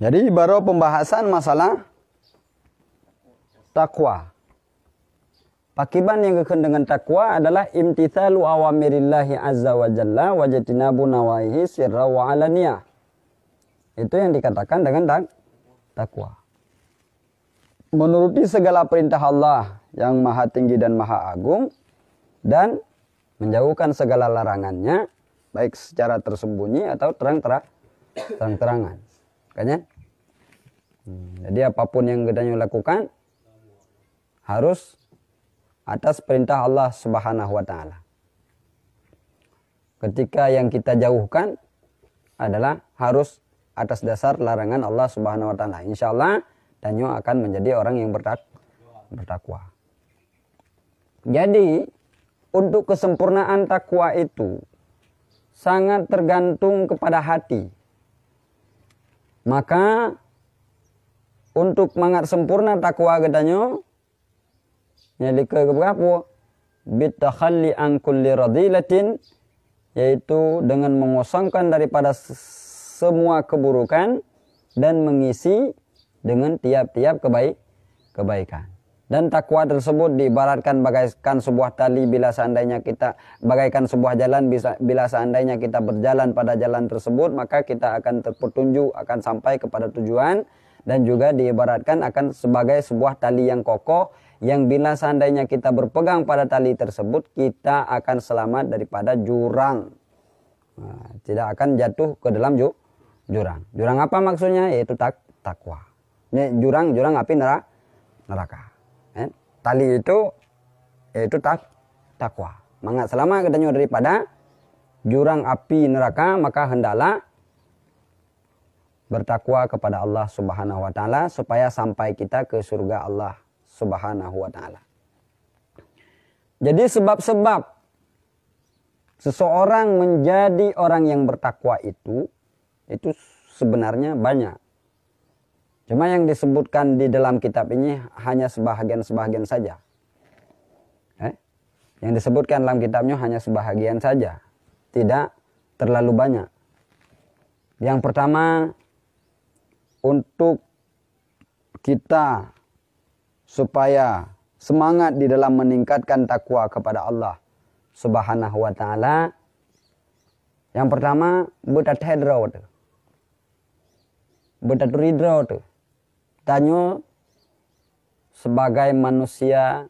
Jadi baru pembahasan masalah takwa. Pakiban yang kekendengan dengan takwa adalah imtithalu awamirillahi azza wa jalla wajatinabu nawaihi sirra wa alaniyah. Itu yang dikatakan dengan tak takwa. Menuruti segala perintah Allah yang maha tinggi dan maha agung dan menjauhkan segala larangannya baik secara tersembunyi atau terang-terang terang-terangan. Makanya, hmm, jadi apapun yang kita lakukan harus atas perintah Allah Subhanahu wa taala. Ketika yang kita jauhkan adalah harus atas dasar larangan Allah Subhanahu wa taala. Insyaallah Danyo akan menjadi orang yang bertak bertakwa. Jadi, untuk kesempurnaan takwa itu sangat tergantung kepada hati. Maka untuk mangat sempurna takwa katanya jadi ke berapa? Bitakhalli an kulli radilatin yaitu dengan mengosongkan daripada semua keburukan dan mengisi dengan tiap-tiap kebaik kebaikan. Dan takwa tersebut diibaratkan bagaikan sebuah tali bila seandainya kita bagaikan sebuah jalan bisa bila seandainya kita berjalan pada jalan tersebut maka kita akan terpetunjuk akan sampai kepada tujuan dan juga diibaratkan akan sebagai sebuah tali yang kokoh yang bila seandainya kita berpegang pada tali tersebut kita akan selamat daripada jurang. Nah, tidak akan jatuh ke dalam ju jurang. Jurang apa maksudnya? Yaitu tak takwa. Ini jurang jurang api neraka. neraka. Eh, tali itu itu tak takwa Mangat selama kita katanya daripada jurang api neraka maka hendaklah bertakwa kepada Allah Subhanahu wa taala supaya sampai kita ke surga Allah Subhanahu wa taala. Jadi sebab-sebab seseorang menjadi orang yang bertakwa itu itu sebenarnya banyak. Cuma yang disebutkan di dalam kitab ini hanya sebahagian-sebahagian saja. Eh? Yang disebutkan dalam kitabnya hanya sebahagian saja. Tidak terlalu banyak. Yang pertama, untuk kita supaya semangat di dalam meningkatkan takwa kepada Allah Subhanahu wa taala. Yang pertama, buta hadro tu. Buat ridro tu. Tanyo sebagai manusia